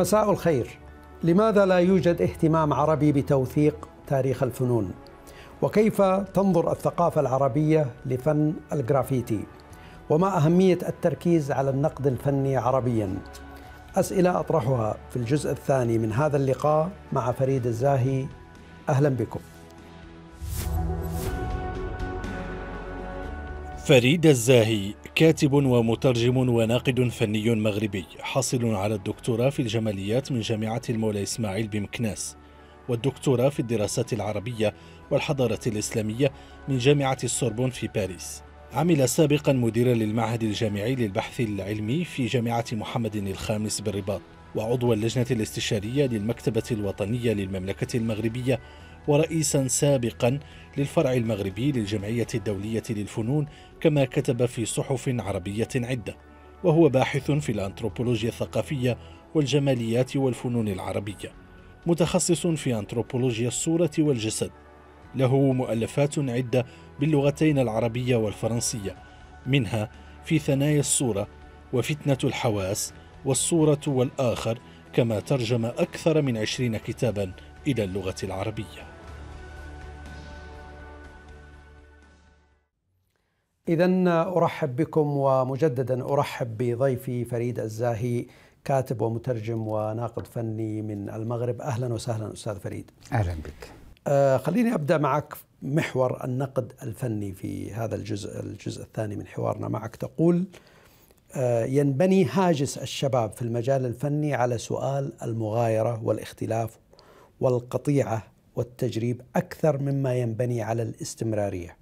مساء الخير لماذا لا يوجد اهتمام عربي بتوثيق تاريخ الفنون وكيف تنظر الثقافه العربيه لفن الجرافيتي وما اهميه التركيز على النقد الفني عربيا اسئله اطرحها في الجزء الثاني من هذا اللقاء مع فريد الزاهي اهلا بكم فريد الزاهي كاتب ومترجم وناقد فني مغربي حاصل على الدكتوراه في الجماليات من جامعة المولى إسماعيل بمكناس والدكتوراه في الدراسات العربية والحضارة الإسلامية من جامعة السوربون في باريس عمل سابقا مديرا للمعهد الجامعي للبحث العلمي في جامعة محمد الخامس بالرباط وعضو اللجنة الاستشارية للمكتبة الوطنية للمملكة المغربية ورئيسا سابقا للفرع المغربي للجمعية الدولية للفنون كما كتب في صحف عربية عدة وهو باحث في الأنثروبولوجيا الثقافية والجماليات والفنون العربية متخصص في أنثروبولوجيا الصورة والجسد له مؤلفات عدة باللغتين العربية والفرنسية منها في ثنايا الصورة وفتنة الحواس والصورة والآخر كما ترجم أكثر من عشرين كتابا إلى اللغة العربية إذا أرحب بكم ومجددا أرحب بضيفي فريد الزاهي كاتب ومترجم وناقد فني من المغرب أهلا وسهلا أستاذ فريد أهلا بك آه خليني أبدأ معك محور النقد الفني في هذا الجزء الجزء الثاني من حوارنا معك تقول آه ينبني هاجس الشباب في المجال الفني على سؤال المغايرة والاختلاف والقطيعة والتجريب أكثر مما ينبني على الاستمرارية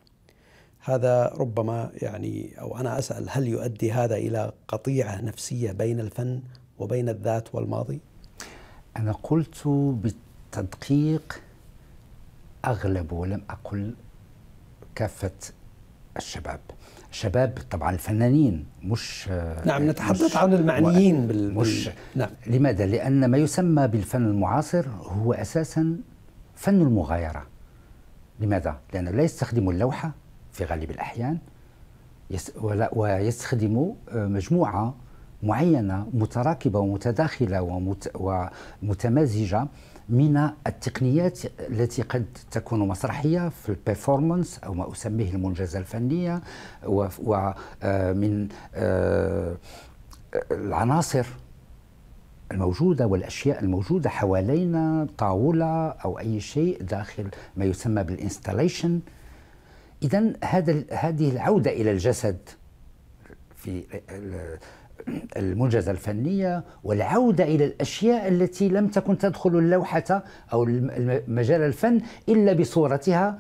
هذا ربما يعني او انا اسال هل يؤدي هذا الى قطيعه نفسيه بين الفن وبين الذات والماضي؟ انا قلت بالتدقيق اغلب ولم اقل كافه الشباب الشباب طبعا الفنانين مش نعم نتحدث مش عن المعنيين بال مش نعم. لماذا؟ لأن ما يسمى بالفن المعاصر هو أساسا فن المغايرة لماذا؟ لأنه لا يستخدم اللوحة في غالب الأحيان ويستخدم آه، مجموعة معينة متراكبة ومتداخلة ومتمازجة من التقنيات التي قد تكون مسرحية في البيرفورمانس أو ما أسميه المنجزة الفنية ومن آه، آه، العناصر الموجودة والأشياء الموجودة حوالينا طاولة أو أي شيء داخل ما يسمى بالإنستاليشن إذا هذا هذه العودة إلى الجسد في المنجزة الفنية والعودة إلى الأشياء التي لم تكن تدخل اللوحة أو مجال الفن إلا بصورتها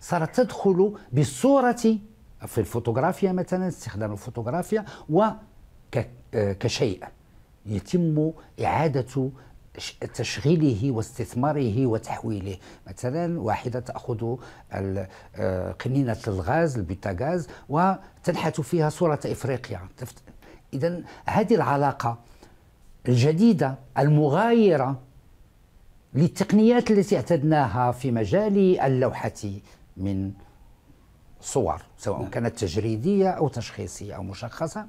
صارت تدخل بالصورة في الفوتوغرافيا مثلا استخدام الفوتوغرافيا وكشيء آه، يتم إعادة تشغيله واستثماره وتحويله مثلا واحدة تأخذ آه، قنينة الغاز البيتاغاز وتنحت فيها صورة إفريقيا إذا هذه العلاقة الجديدة المغايرة للتقنيات التي اعتدناها في مجال اللوحة من صور سواء نعم. كانت تجريدية أو تشخيصية أو مشخصة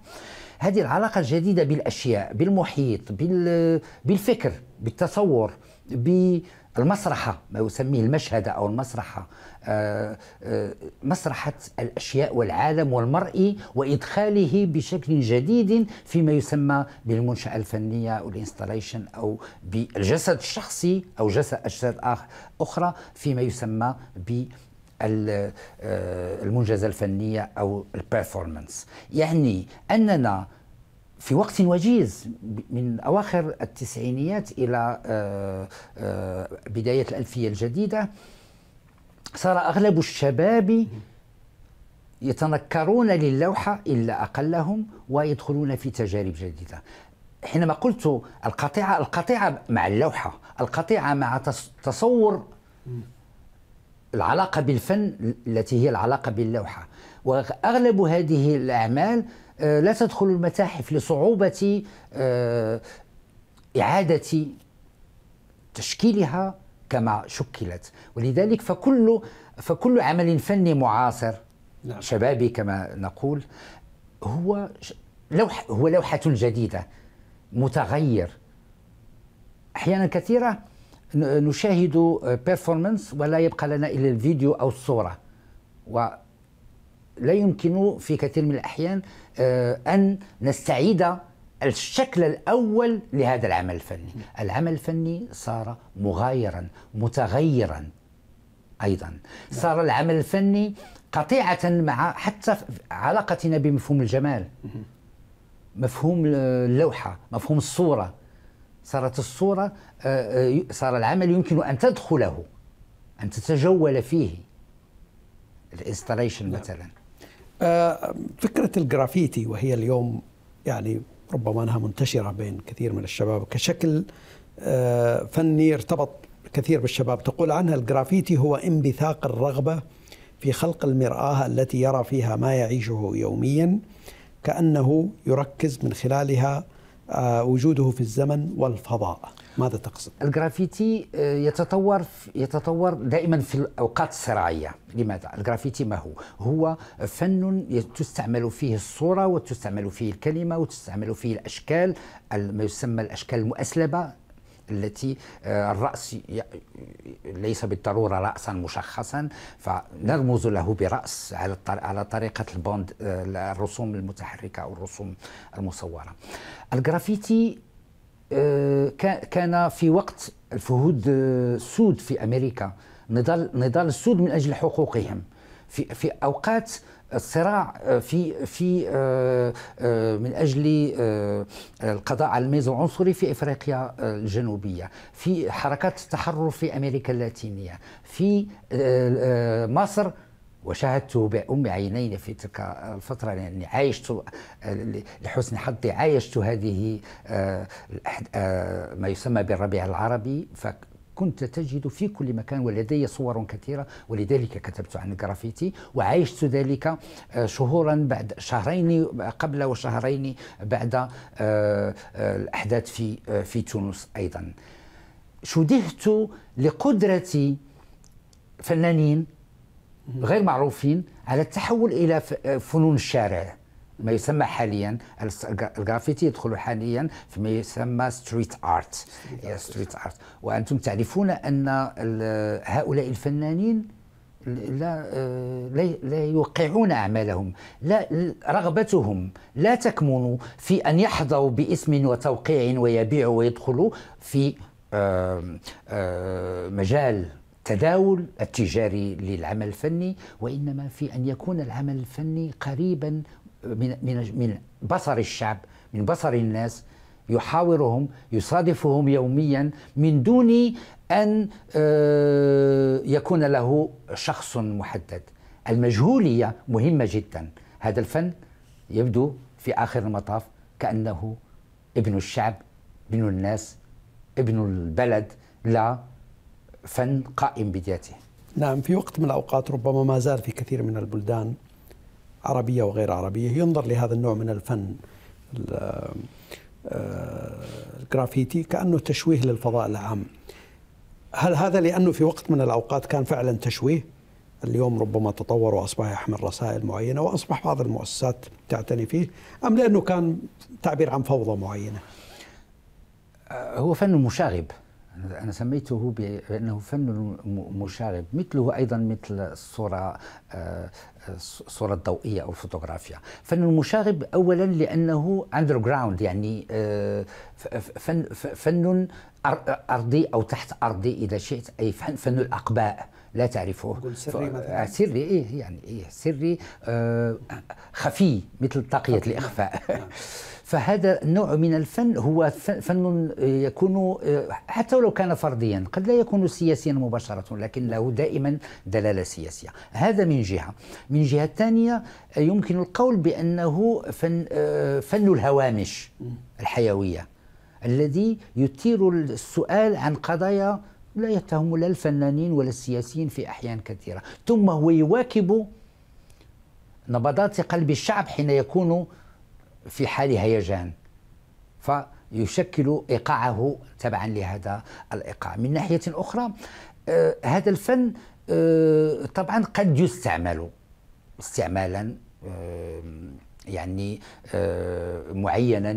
هذه العلاقة الجديدة بالأشياء بالمحيط بالفكر بالتصور بالمسرحة ما يسميه المشهد أو المسرحة آه، آه، مسرحة الأشياء والعالم والمرئي وإدخاله بشكل جديد فيما يسمى بالمنشأة الفنية أو الانستاليشن أو بالجسد الشخصي أو جسد أجساد أخرى فيما يسمى ب آه، المنجزة الفنية أو البرفورمانس يعني أننا في وقت وجيز من أواخر التسعينيات إلى آه، آه، بداية الألفية الجديدة صار أغلب الشباب يتنكرون للوحة إلا أقلهم ويدخلون في تجارب جديدة حينما قلت القطيعة القطيعة مع اللوحة القطيعة مع تصور العلاقة بالفن التي هي العلاقة باللوحة وأغلب هذه الأعمال آه، لا تدخل المتاحف لصعوبة آه، إعادة تشكيلها كما شكلت ولذلك فكل فكل عمل فني معاصر نعم. شبابي كما نقول هو لوح هو لوحة جديدة متغير أحيانا كثيرة نشاهد بيرفورمانس آه، ولا يبقى لنا إلا الفيديو أو الصورة و لا يمكن في كثير من الأحيان آه، أن نستعيد الشكل الأول لهذا العمل الفني العمل الفني صار مغايرا متغيرا أيضا صار العمل الفني قطيعة مع حتى علاقتنا بمفهوم الجمال مفهوم اللوحة مفهوم الصورة صارت الصورة آه، صار العمل يمكن أن تدخله أن تتجول فيه الانستليشن نعم. مثلا فكرة الجرافيتي وهي اليوم يعني ربما أنها منتشرة بين كثير من الشباب كشكل آه، فني ارتبط كثير بالشباب تقول عنها الجرافيتي هو انبثاق الرغبة في خلق المرآة التي يرى فيها ما يعيشه يوميا كأنه يركز من خلالها آه، وجوده في الزمن والفضاء ماذا تقصد؟ الجرافيتي آه، يتطور يتطور دائما في الاوقات الصراعيه، لماذا؟ الجرافيتي ما هو؟ هو فن تستعمل فيه الصوره وتستعمل فيه الكلمه وتستعمل فيه الاشكال ما يسمى الاشكال المؤسلبه التي آه، الرأس ليس بالضرورة رأسا مشخصا فنرمز له برأس على على طريقة البوند آه، الرسوم المتحركة أو الرسوم المصورة الجرافيتي آه، كان في وقت الفهود السود آه، في امريكا نضال نضال السود من اجل حقوقهم في في اوقات الصراع آه، في في من اجل القضاء على الميز العنصري في افريقيا الجنوبيه، في حركات التحرر في امريكا اللاتينيه، في مصر وشاهدت بأم عيني في تلك الفترة يعني عايشت لحسن حظي عايشت هذه آه، ما يسمى بالربيع العربي فكنت تجد في كل مكان ولدي صور كثيرة ولذلك كتبت عن الجرافيتي وعايشت ذلك آه، شهورا بعد شهرين قبل وشهرين بعد آه، الأحداث في في تونس أيضا شدهت لقدرة فنانين غير معروفين على التحول الى فنون الشارع ما يسمى حاليا الجرافيتي يدخل حاليا في ما يسمى ستريت ارت ستريت ارت وانتم تعرفون ان هؤلاء الفنانين آه، لا لا يوقعون اعمالهم لا رغبتهم لا تكمن في ان يحظوا باسم وتوقيع ويبيعوا ويدخلوا في مجال التداول التجاري للعمل الفني وانما في ان يكون العمل الفني قريبا من من من بصر الشعب من بصر الناس يحاورهم يصادفهم يوميا من دون ان آه، يكون له شخص محدد المجهوليه مهمه جدا هذا الفن يبدو في اخر المطاف كانه ابن الشعب ابن الناس ابن البلد لا فن قائم بذاته نعم في وقت من الأوقات ربما ما زال في كثير من البلدان عربية وغير عربية ينظر لهذا النوع من الفن آه، آه، الجرافيتي كأنه تشويه للفضاء العام هل هذا لأنه في وقت من الأوقات كان فعلا تشويه اليوم ربما تطور وأصبح يحمل رسائل معينة وأصبح بعض المؤسسات تعتني فيه أم لأنه كان تعبير عن فوضى معينة آه، هو فن مشاغب أنا سميته بأنه فن مشاغب مثله أيضا مثل الصورة الصورة آه، آه، الضوئية أو الفوتوغرافيا فن مشاغب أولا لأنه أندر جراوند يعني آه، فن, فن أرضي أو تحت أرضي إذا شئت أي فن, فن الأقباء لا تعرفه سري مثلا سري إيه يعني إيه سري خفي مثل تقية الإخفاء نعم. فهذا النوع من الفن هو فن آه، يكون آه، حتى ولو كان فرديا قد لا يكون سياسيا مباشرة لكن له دائما دلالة سياسية هذا من جهة من جهة ثانية آه، يمكن القول بأنه فن, فن الهوامش الحيوية الذي يثير السؤال عن قضايا لا يتهم لا الفنانين ولا السياسيين في أحيان كثيرة ثم هو يواكب نبضات قلب الشعب حين يكون في حال هيجان فيشكل ايقاعه تبعا لهذا الايقاع من ناحيه اخرى آه، هذا الفن آه، طبعا قد يستعمل استعمالا آه، يعني معينا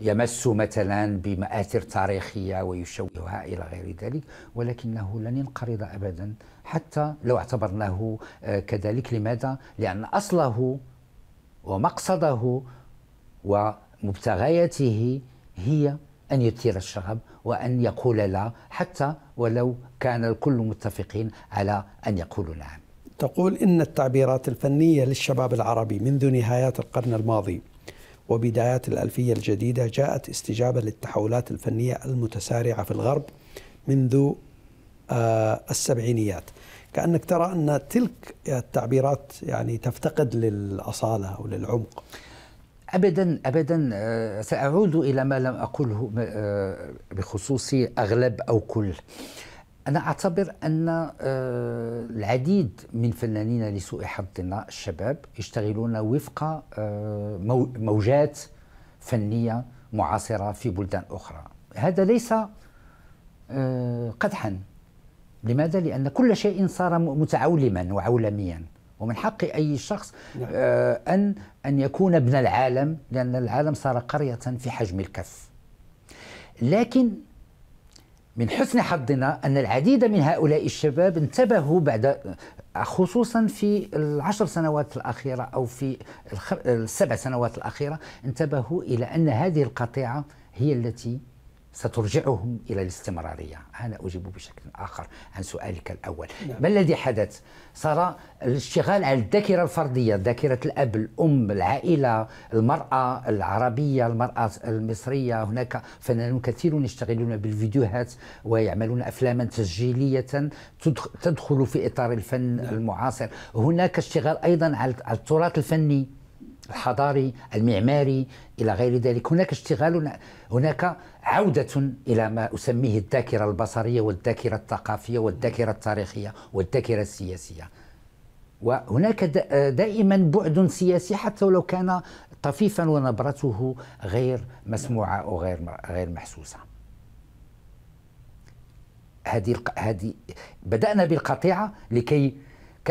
يمس مثلا بمآثر تاريخية ويشوهها إلى غير ذلك ولكنه لن ينقرض أبدا حتى لو اعتبرناه كذلك لماذا؟ لأن أصله ومقصده ومبتغياته هي أن يثير الشغب وأن يقول لا حتى ولو كان الكل متفقين على أن يقولوا نعم تقول إن التعبيرات الفنية للشباب العربي منذ نهايات القرن الماضي وبدايات الألفية الجديدة جاءت استجابة للتحولات الفنية المتسارعة في الغرب منذ آه، السبعينيات كأنك ترى أن تلك التعبيرات يعني تفتقد للأصالة أو للعمق ابدا ابدا آه، ساعود الى ما لم اقله آه، بخصوص اغلب او كل انا اعتبر ان آه، العديد من فنانين لسوء حظنا الشباب يشتغلون وفق موجات فنيه معاصره في بلدان اخرى هذا ليس قدحا لماذا؟ لأن كل شيء صار متعولما وعولميا ومن حق أي شخص نعم. آه، أن أن يكون ابن العالم لأن العالم صار قرية في حجم الكف لكن من حسن حظنا أن العديد من هؤلاء الشباب انتبهوا بعد آه، خصوصا في العشر سنوات الأخيرة أو في السبع سنوات الأخيرة انتبهوا إلى أن هذه القطيعة هي التي سترجعهم إلى الاستمرارية أنا أجيب بشكل آخر عن سؤالك الأول نعم. ما الذي حدث؟ صار الاشتغال على الذاكرة الفردية ذاكرة الأب الأم العائلة المرأة العربية المرأة المصرية هناك فنانون كثيرون يشتغلون بالفيديوهات ويعملون أفلاما تسجيلية تدخل في إطار الفن نعم. المعاصر هناك اشتغال أيضا على التراث الفني الحضاري المعماري الى غير ذلك هناك اشتغال هناك عوده الى ما اسميه الذاكره البصريه والذاكره الثقافيه والذاكره التاريخيه والذاكره السياسيه وهناك دائما بعد سياسي حتى ولو كان طفيفا ونبرته غير مسموعه او غير غير محسوسه هذه هذه بدانا بالقطيعه لكي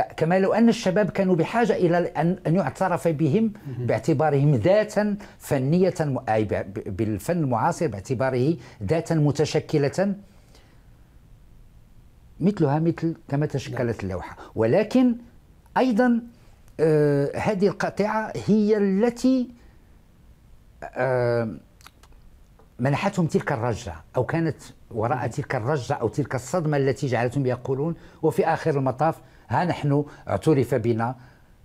كما لو أن الشباب كانوا بحاجة إلى أن يعترف بهم باعتبارهم ذاتا فنية أي بالفن المعاصر باعتباره ذاتا متشكلة مثلها مثل كما تشكلت نعم. اللوحة ولكن أيضا آه هذه القطيعة هي التي آه منحتهم تلك الرجة أو كانت وراء تلك الرجة أو تلك الصدمة التي جعلتهم يقولون وفي آخر المطاف ها نحن اعترف بنا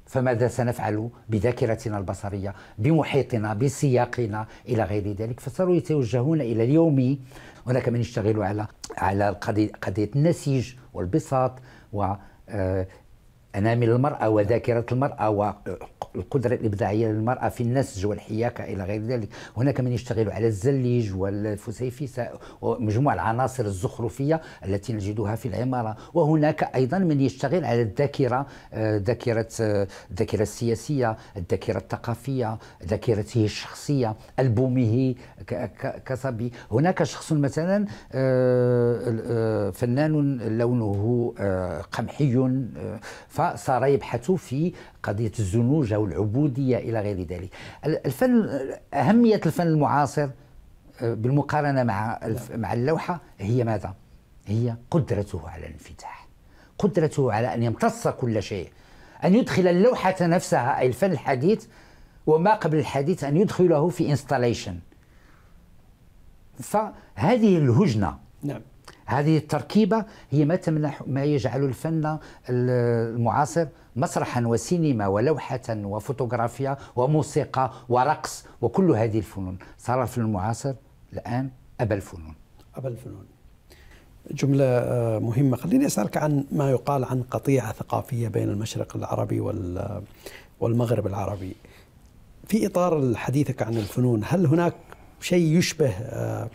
فماذا سنفعل بذاكرتنا البصريه بمحيطنا بسياقنا الى غير ذلك فصاروا يتوجهون الى اليوم هناك من يشتغل على على قضيه النسيج والبساط و آه، أنامل المرأة وذاكرة المرأة والقدرة الإبداعية للمرأة في النسج والحياكة إلى غير ذلك هناك من يشتغل على الزليج والفسيفساء ومجموعة العناصر الزخرفية التي نجدها في العمارة وهناك أيضا من يشتغل على الذاكرة ذاكرة الذاكرة السياسية الذاكرة الثقافية ذاكرته الشخصية ألبومه كصبي هناك شخص مثلا آه، آه، فنان لونه آه، قمحي ف الخلفاء صار يبحث في قضية الزنوج أو العبودية إلى غير ذلك الفن أهمية الفن المعاصر آه، بالمقارنة مع نعم. مع اللوحة هي ماذا؟ هي قدرته على الانفتاح قدرته على أن يمتص كل شيء أن يدخل اللوحة نفسها أي الفن الحديث وما قبل الحديث أن يدخله في انستاليشن فهذه الهجنة نعم هذه التركيبة هي ما تمنح ما يجعل الفن المعاصر مسرحا وسينما ولوحة وفوتوغرافيا وموسيقى ورقص وكل هذه الفنون صار في المعاصر الآن أبا الفنون أبا الفنون جملة آه، مهمة خليني أسألك عن ما يقال عن قطيعة ثقافية بين المشرق العربي والمغرب العربي في إطار حديثك عن الفنون هل هناك شيء يشبه آه،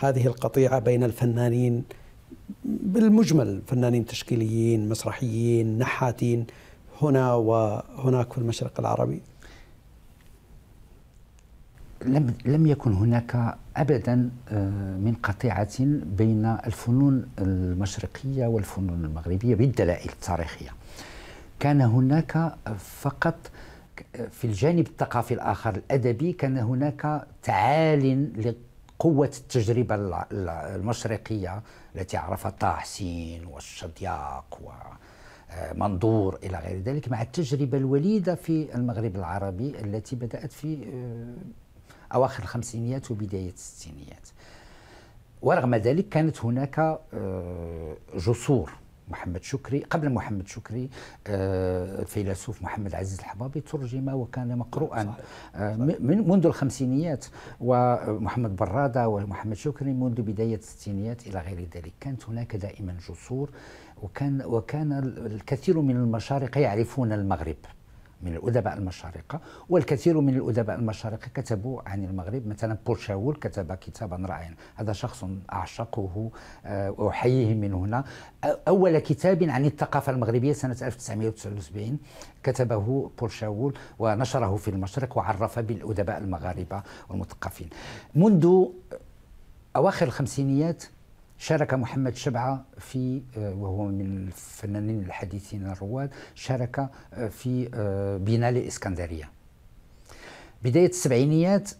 هذه القطيعة بين الفنانين بالمجمل فنانين تشكيليين مسرحيين نحاتين هنا وهناك في المشرق العربي لم لم يكن هناك ابدا آه، من قطيعه بين الفنون المشرقيه والفنون المغربيه بالدلائل التاريخيه. كان هناك فقط في الجانب الثقافي الاخر الادبي كان هناك تعال قوة التجربة المشرقية التي عرفتها طه حسين والشضياق ومنظور آه، إلى غير ذلك مع التجربة الوليدة في المغرب العربي التي بدأت في آه، أواخر الخمسينيات وبداية الستينيات ورغم ذلك كانت هناك آه، جسور محمد شكري قبل محمد شكري آه، الفيلسوف محمد عزيز الحبابي ترجم وكان مقروءا آه، من منذ الخمسينيات ومحمد برادة ومحمد شكري منذ بداية الستينيات إلى غير ذلك كانت هناك دائما جسور وكان وكان الكثير من المشارقه يعرفون المغرب من الأدباء المشارقة والكثير من الأدباء المشارقة كتبوا عن المغرب مثلا بورشاول كتب كتابا رائعا هذا شخص أعشقه آه، أحييه من هنا أول كتاب عن الثقافة المغربية سنة 1979 كتبه بورشاول ونشره في المشرق وعرف بالأدباء المغاربة والمثقفين منذ أواخر الخمسينيات شارك محمد شبعة في آه، وهو من الفنانين الحديثين الرواد شارك آه، في آه، بناء الإسكندرية بداية السبعينيات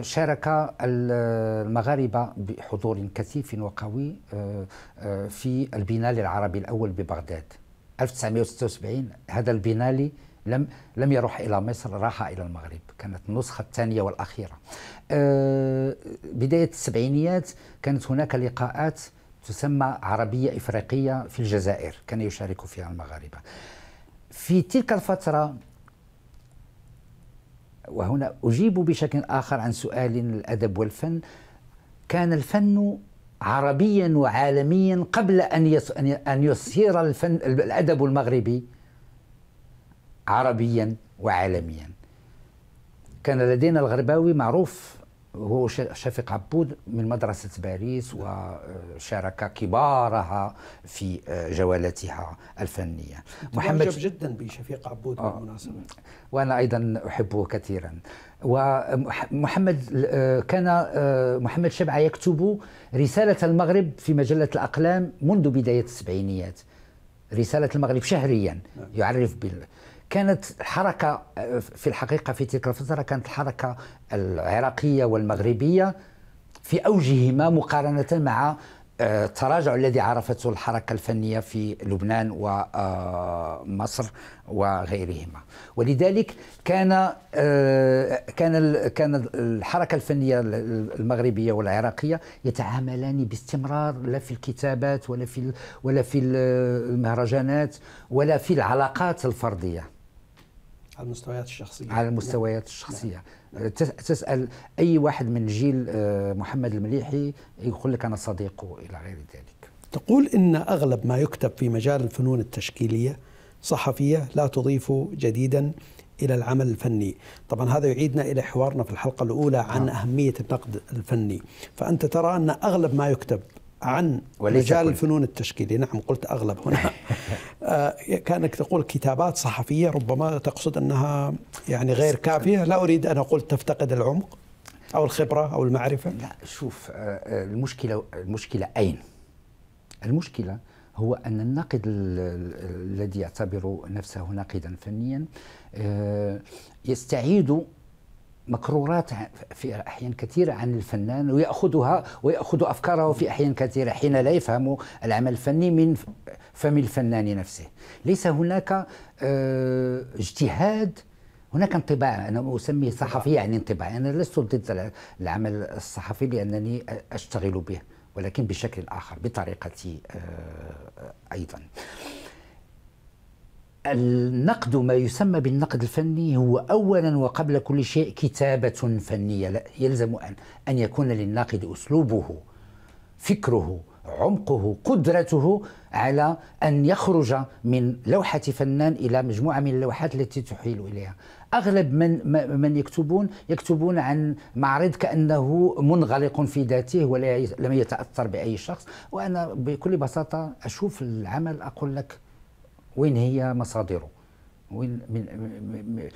شارك المغاربة بحضور كثيف وقوي في البينالي العربي الأول ببغداد 1976 هذا البينالي لم لم يروح إلى مصر راح إلى المغرب كانت النسخة الثانية والأخيرة آه، بداية السبعينيات كانت هناك لقاءات تسمى عربية إفريقية في الجزائر كان يشارك فيها المغاربة في تلك الفترة وهنا أجيب بشكل آخر عن سؤال الأدب والفن كان الفن عربيا وعالميا قبل أن أن يصير الفن الأدب المغربي عربيا وعالميا كان لدينا الغرباوي معروف هو شفيق عبود من مدرسة باريس وشارك آه، كبارها في آه، جولاتها الفنية محمد جدا بشفيق عبود آه. بالمناسبة وأنا أيضا أحبه كثيرا ومحمد كان محمد شبعة يكتب رسالة المغرب في مجلة الأقلام منذ بداية السبعينيات رسالة المغرب شهريا نعم. يعرف بال كانت حركة آه، في الحقيقة في تلك الفترة كانت الحركة العراقية والمغربية في أوجهما مقارنة مع آه، التراجع الذي عرفته الحركة الفنية في لبنان ومصر آه، وغيرهما ولذلك كان كان كان الحركة الفنية المغربية والعراقية يتعاملان باستمرار لا في الكتابات ولا في ولا في المهرجانات ولا في العلاقات الفردية على المستويات الشخصية على المستويات الشخصية نعم. تسأل أي واحد من جيل آه، محمد المليحي يقول لك أنا صديقه إلى غير ذلك تقول إن أغلب ما يكتب في مجال الفنون التشكيلية صحفية لا تضيف جديدا إلى العمل الفني طبعا هذا يعيدنا إلى حوارنا في الحلقة الأولى عن نعم. أهمية النقد الفني فأنت ترى أن أغلب ما يكتب عن مجال الفنون التشكيلية نعم قلت أغلب هنا آه، كانك تقول كتابات صحفيه ربما تقصد انها يعني غير كافيه لا اريد ان اقول تفتقد العمق او الخبره او المعرفه لا شوف آه، آه، المشكله المشكله اين المشكله هو ان الناقد الذي يعتبر نفسه ناقدا فنيا يستعيد مكرورات في احيان كثيره عن الفنان وياخذها وياخذ افكاره في احيان كثيره حين لا يفهم العمل الفني من فم الفنان نفسه ليس هناك آه، اجتهاد هناك انطباع انا اسميه صحفي يعني انطباع انا لست ضد العمل الصحفي لانني اشتغل به ولكن بشكل اخر بطريقتي آه، ايضا النقد ما يسمى بالنقد الفني هو اولا وقبل كل شيء كتابه فنيه لا يلزم ان ان يكون للناقد اسلوبه فكره عمقه قدرته على ان يخرج من لوحه فنان الى مجموعه من اللوحات التي تحيل اليها اغلب من من يكتبون يكتبون عن معرض كانه منغلق في ذاته ولا لم يتاثر باي شخص وانا بكل بساطه اشوف العمل اقول لك وين هي مصادره وين من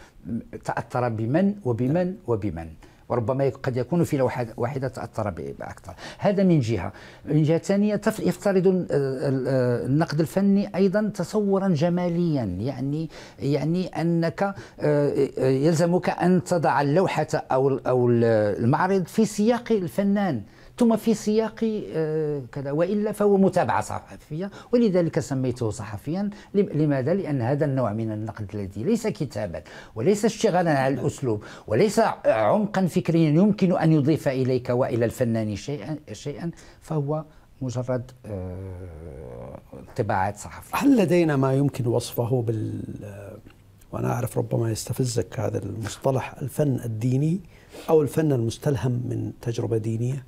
تاثر بمن وبمن وبمن وربما قد يكون في لوحة واحدة تأثر بأكثر هذا من جهة من جهة ثانية يفترض النقد الفني أيضا تصورا جماليا يعني يعني أنك آه، يلزمك أن تضع اللوحة أو أو المعرض في سياق الفنان ثم في سياق آه، كذا والا فهو متابعه صحفيه ولذلك سميته صحفيا لماذا؟ لان هذا النوع من النقد الذي ليس كتابا وليس اشتغالا على الاسلوب وليس عمقا فكريا يمكن ان يضيف اليك والى الفنان شيئا شيئا فهو مجرد آه، طباعات صحفية هل لدينا ما يمكن وصفه بال وأنا أعرف ربما يستفزك هذا المصطلح الفن الديني أو الفن المستلهم من تجربة دينية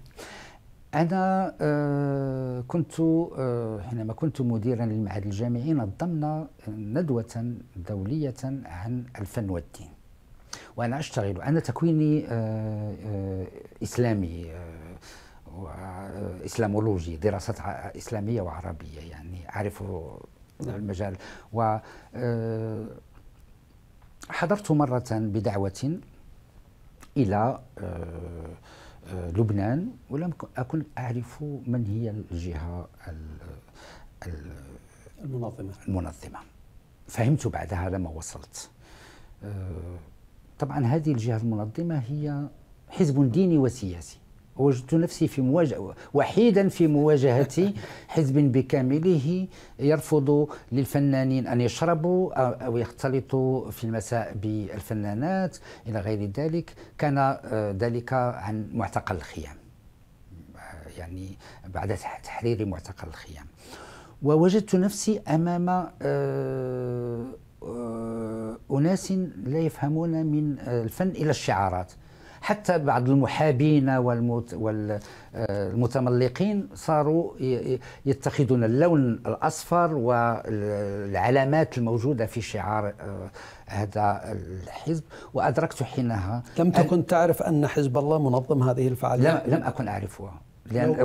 أنا آه، كنت آه، حينما كنت مديرا للمعهد الجامعي نظمنا ندوة دولية عن الفن والدين وأنا أشتغل أنا تكويني آه، إسلامي إسلامولوجي دراسات إسلامية وعربية يعني أعرف نعم. المجال و حضرت مرة بدعوة إلى آه، لبنان ولم أكن أعرف من هي الجهة المنظمة المنظمة فهمت بعدها لما وصلت آه، طبعا هذه الجهة المنظمة هي حزب ديني وسياسي وجدت نفسي في مواجهة وحيدا في مواجهة حزب بكامله يرفض للفنانين أن يشربوا أو يختلطوا في المساء بالفنانات إلى غير ذلك كان آه، ذلك عن معتقل الخيام يعني بعد تحرير معتقل الخيام ووجدت نفسي أمام آه، آه، أناس لا يفهمون من الفن إلى الشعارات حتى بعض المحابين والمتملقين آه، صاروا يتخذون اللون الأصفر والعلامات الموجودة في شعار آه، هذا الحزب وأدركت حينها لم تكن تعرف أن حزب الله منظم هذه الفعاليات؟ لم, لم أكن أعرفها لأن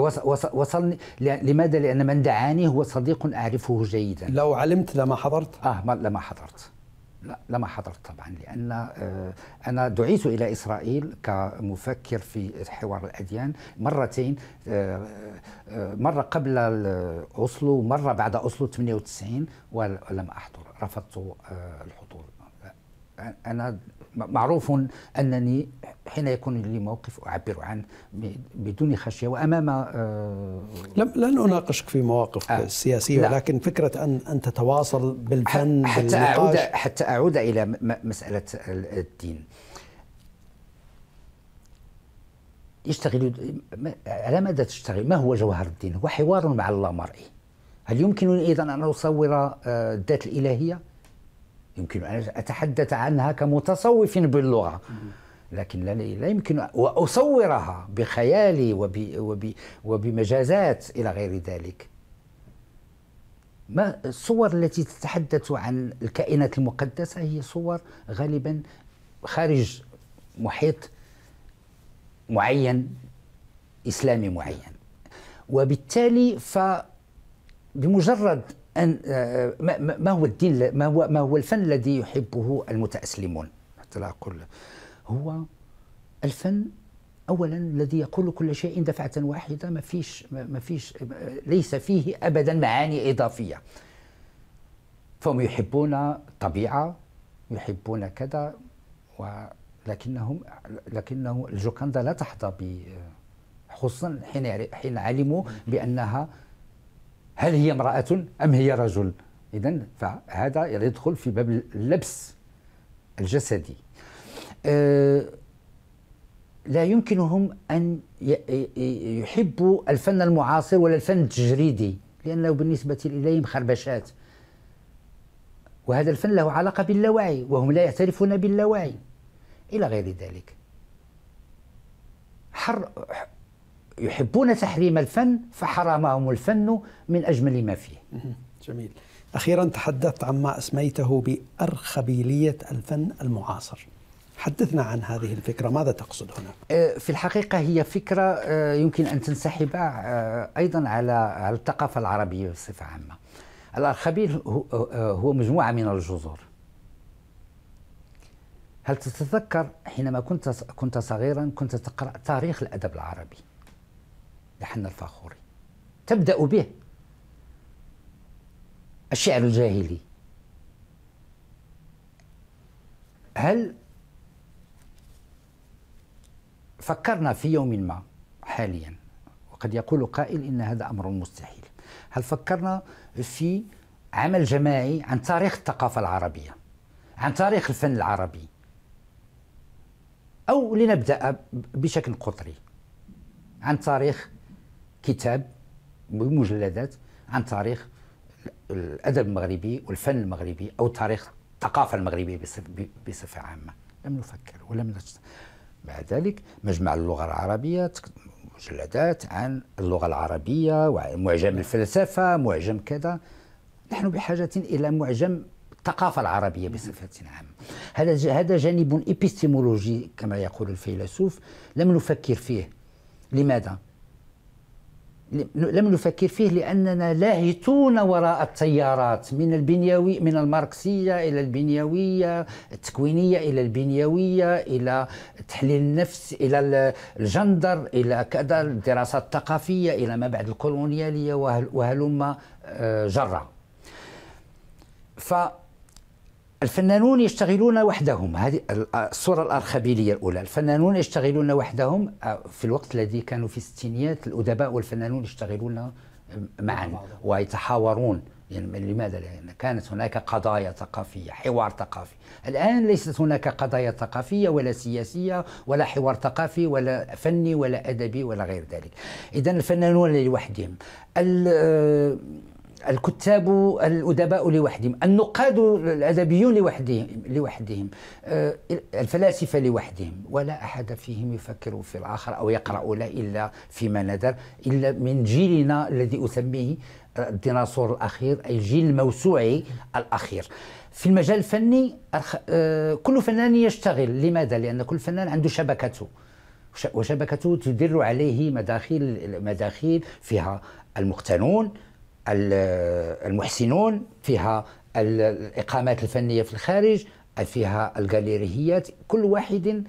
وصلني لماذا؟ لأن من دعاني هو صديق أعرفه جيدا لو علمت لما حضرت؟ آه لما حضرت لا ما حضرت طبعا لان آه، انا دعيت الى اسرائيل كمفكر في حوار الاديان مرتين آه، آه، مره قبل اوسلو ومره بعد اوسلو 98 ولم احضر رفضت الحضور انا معروف أنني حين يكون لي موقف أعبر عنه بدون خشية وأمام آه، لم لن أناقشك في مواقف آه سياسية ولكن فكرة أن أن تتواصل بالفن حتى أعود حتى أعود إلى مسألة الدين يشتغل على ماذا تشتغل؟ ما هو جوهر الدين؟ هو حوار مع الله مرئي هل يمكنني ايضا ان اصور آه، الذات الالهيه؟ يمكن أن أتحدث عنها كمتصوف باللغة لكن لا, لا يمكن وأصورها بخيالي وب وب وبمجازات إلى غير ذلك ما الصور التي تتحدث عن الكائنات المقدسة هي صور غالبا خارج محيط معين إسلامي معين وبالتالي فبمجرد ان آه، ما هو الدين ما هو ما هو الفن الذي يحبه المتاسلمون حتى لا اقول هو الفن اولا الذي يقول كل شيء دفعه واحده ما فيش ما فيش ليس فيه ابدا معاني اضافيه فهم يحبون الطبيعه يحبون كذا ولكنهم لكنه الجوكندا لا تحظى ب خصوصا حين حين علموا بانها هل هي امرأة أم هي رجل إذا فهذا يدخل في باب اللبس الجسدي آه، لا يمكنهم أن يحبوا الفن المعاصر ولا الفن التجريدي لأنه بالنسبة إليهم خربشات وهذا الفن له علاقة باللاوعي وهم لا يعترفون باللاوعي إلى غير ذلك حر يحبون تحريم الفن فحرمهم الفن من أجمل ما فيه جميل أخيرا تحدثت عما أسميته بأرخبيلية الفن المعاصر حدثنا عن هذه الفكرة ماذا تقصد هنا؟ أه، في الحقيقة هي فكرة أه، يمكن أن تنسحب أه، أيضا على الثقافة العربية بصفة عامة الأرخبيل هو مجموعة من الجذور هل تتذكر حينما كنت كنت صغيرا كنت تقرأ تاريخ الأدب العربي لحنا الفاخوري تبدأ به الشعر الجاهلي هل فكرنا في يوم ما حاليا وقد يقول قائل ان هذا امر مستحيل هل فكرنا في عمل جماعي عن تاريخ الثقافه العربيه عن تاريخ الفن العربي او لنبدا بشكل قطري عن تاريخ كتاب بمجلدات عن تاريخ الادب المغربي والفن المغربي او تاريخ الثقافه المغربيه بصفه عامه لم نفكر ولم نجد مع ذلك مجمع اللغه العربيه مجلدات عن اللغه العربيه ومعجم الفلسفه معجم كذا نحن بحاجه الى معجم الثقافه العربيه بصفه عامه هذا هذا جانب ابيستيمولوجي كما يقول الفيلسوف لم نفكر فيه لماذا لم نفكر فيه لاننا لاهتون وراء التيارات من البنيوي من الماركسيه الى البنيويه التكوينيه الى البنيويه الى تحليل النفس الى الجندر الى كذا الدراسات الثقافيه الى ما بعد الكولونياليه وهلم آه، جرى. ف الفنانون يشتغلون وحدهم هذه الصورة الأرخبيلية الأولى الفنانون يشتغلون وحدهم آه، في الوقت الذي كانوا في الستينيات الأدباء والفنانون يشتغلون معا ويتحاورون يعني لماذا؟ لأن يعني كانت هناك قضايا ثقافية حوار ثقافي الآن ليست هناك قضايا ثقافية ولا سياسية ولا حوار ثقافي ولا فني ولا أدبي ولا غير ذلك إذا الفنانون لوحدهم آه، الكتاب الأدباء لوحدهم النقاد الأدبيون لوحدهم, لوحدهم آه، الفلاسفة لوحدهم ولا أحد فيهم يفكر في الآخر أو يقرأ له إلا فيما ندر إلا من جيلنا الذي أسميه الديناصور الأخير أي الجيل الموسوعي الأخير في المجال الفني آه، كل فنان يشتغل لماذا؟ لأن كل فنان عنده شبكته وشبكته تدر عليه مداخل مداخل فيها المقتنون المحسنون فيها الإقامات الفنية في الخارج فيها الجاليريهيات كل واحد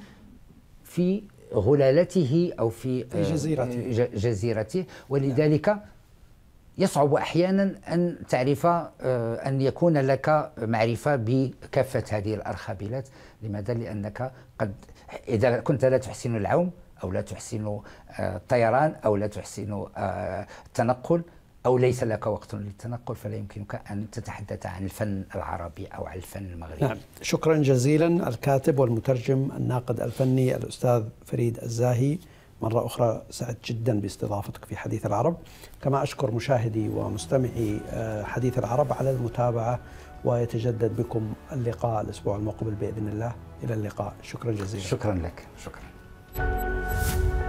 في غلالته أو في آه، جزيرته, جزيرته ولذلك نعم. يصعب احيانا ان تعرف آه، ان يكون لك معرفه بكافه هذه الارخبيلات لماذا لانك قد اذا كنت لا تحسن العوم او لا تحسن آه، الطيران او لا تحسن التنقل أو ليس لك وقت للتنقل فلا يمكنك أن تتحدث عن الفن العربي أو عن الفن المغربي نعم. شكرا جزيلا الكاتب والمترجم الناقد الفني الأستاذ فريد الزاهي مرة أخرى سعدت جدا باستضافتك في حديث العرب كما أشكر مشاهدي ومستمعي آه، حديث العرب على المتابعة ويتجدد بكم اللقاء الأسبوع المقبل بإذن الله إلى اللقاء شكرا جزيلا شكرا لك شكرا